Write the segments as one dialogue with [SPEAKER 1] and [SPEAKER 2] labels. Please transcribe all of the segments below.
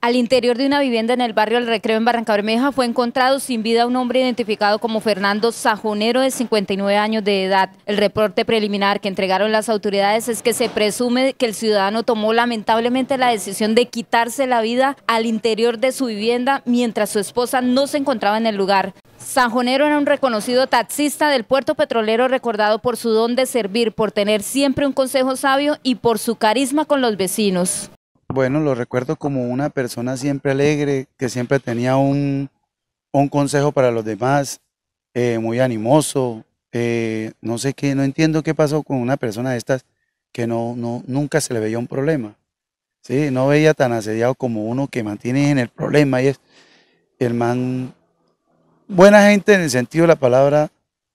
[SPEAKER 1] Al interior de una vivienda en el barrio El Recreo en Barranca Bermeja fue encontrado sin vida un hombre identificado como Fernando Sajonero de 59 años de edad. El reporte preliminar que entregaron las autoridades es que se presume que el ciudadano tomó lamentablemente la decisión de quitarse la vida al interior de su vivienda mientras su esposa no se encontraba en el lugar. Sajonero era un reconocido taxista del puerto petrolero recordado por su don de servir, por tener siempre un consejo sabio y por su carisma con los vecinos.
[SPEAKER 2] Bueno, lo recuerdo como una persona siempre alegre, que siempre tenía un, consejo para los demás, eh, muy animoso. Eh, no sé qué, no entiendo qué pasó con una persona de estas que no, no, nunca se le veía un problema. ¿sí? No veía tan asediado como uno que mantiene en el problema. Y es el man, buena gente en el sentido de la palabra,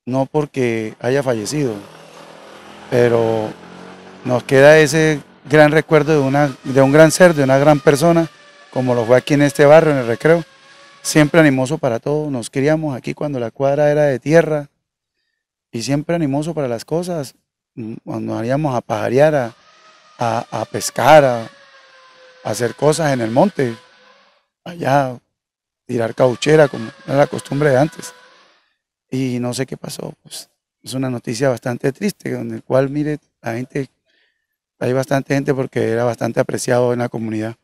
[SPEAKER 2] no porque haya fallecido, pero nos queda ese gran recuerdo de, una, de un gran ser, de una gran persona, como lo fue aquí en este barrio, en el recreo. Siempre animoso para todo, nos criamos aquí cuando la cuadra era de tierra y siempre animoso para las cosas. cuando íbamos a pajarear, a, a, pescar, a, hacer cosas en el monte, allá, tirar cauchera, como era la costumbre de antes. Y no sé qué pasó, pues es una noticia bastante triste, en el cual, mire, la gente hay bastante gente porque era bastante apreciado en la comunidad.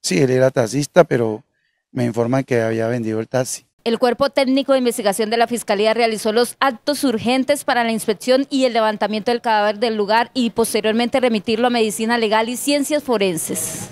[SPEAKER 2] Sí, él era taxista, pero me informan que había vendido el taxi.
[SPEAKER 1] El Cuerpo Técnico de Investigación de la Fiscalía realizó los actos urgentes para la inspección y el levantamiento del cadáver del lugar y posteriormente remitirlo a Medicina Legal y Ciencias Forenses.